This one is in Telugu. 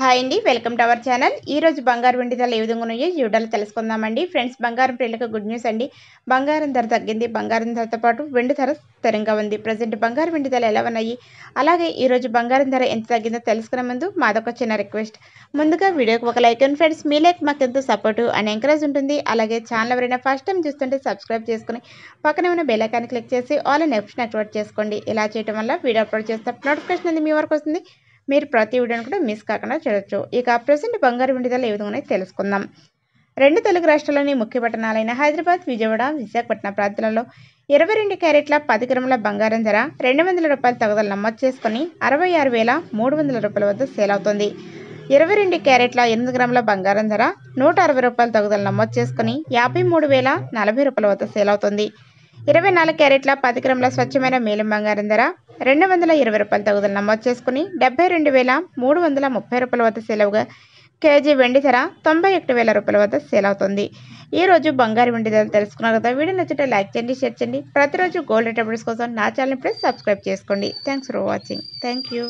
హాయ్ అండి వెల్కమ్ టు అవర్ ఛానల్ ఈరోజు బంగారు వెండి ధరలు ఏ విధంగా ఉన్నాయో చూడాలి తెలుసుకుందామండి ఫ్రెండ్స్ బంగారం ప్రియులకు గుడ్ న్యూస్ అండి బంగారం ధర తగ్గింది బంగారం ధరతో పాటు వెండి ధర స్థిరంగా ఉంది ప్రజెంట్ బంగారు వెండి ధరలు ఎలా ఉన్నాయి అలాగే ఈరోజు బంగారం ధర ఎంత తగ్గిందో తెలుసుకునే ముందు మాదొక చిన్న రిక్వెస్ట్ ముందుగా వీడియోకి ఒక లైక్ అండ్ ఫ్రెండ్స్ మీ లైక్ మాకు ఎంతో సపోర్ట్ అండ్ ఎంకరేజ్ ఉంటుంది అలాగే ఛానల్ ఎవరైనా ఫస్ట్ టైం చూస్తుంటే సబ్స్క్రైబ్ చేసుకుని పక్కనే ఉన్న బెల్ క్లిక్ చేసి ఆల్ అండ్ ఆప్షన్ యాక్టివేట్ చేసుకోండి ఇలా చేయడం వల్ల వీడియో అప్లోడ్ చేస్తే నోటిఫికేషన్ అనేది మీ వరకు వస్తుంది మీరు ప్రతి వీడియోని కూడా మిస్ కాకుండా చూడొచ్చు ఇక ప్రజెంట్ బంగారు వెండి ధరలు ఏ విధంగా తెలుసుకుందాం రెండు తెలుగు రాష్ట్రాల్లోని ముఖ్య పట్టణాలైన హైదరాబాద్ విజయవాడ విశాఖపట్నం ప్రాంతాలలో ఇరవై రెండు క్యారెట్ల పది గ్రాముల బంగారం ధర రెండు వందల రూపాయల తగదలు నమోదు చేసుకుని అరవై ఆరు వేల మూడు వందల రూపాయల వద్ద సేల్ అవుతుంది ఇరవై రెండు క్యారెట్ల ఎనిమిది గ్రాముల బంగారం ధర నూట అరవై రూపాయల తగదలు నమోదు చేసుకుని యాభై మూడు వేల నలభై రూపాయల వద్ద సేల్ అవుతుంది ఇరవై నాలుగు క్యారెట్ల పది గ్రాముల స్వచ్ఛమైన మేలం బంగారం ధర రెండు వందల ఇరవై రూపాయల తగుదలు నమోదు చేసుకుని డెబ్బై రెండు వేల మూడు వందల ముప్పై రూపాయల వద్ద సేల్ అవగా కేజీ వెండి ధర తొంభై ఒకటి వేల రూపాయల వద్ద సేల్ అవుతుంది ఈరోజు బంగారు వెండి ధర తెలుసుకున్నారు కదా వీడియో నచ్చితే లైక్ చేయండి షేర్ చేయండి ప్రతిరోజు గోల్డ్ రేట్ కోసం నా ఛానల్ ప్లీజ్ సబ్స్క్రైబ్ చేసుకోండి thanks for watching thank you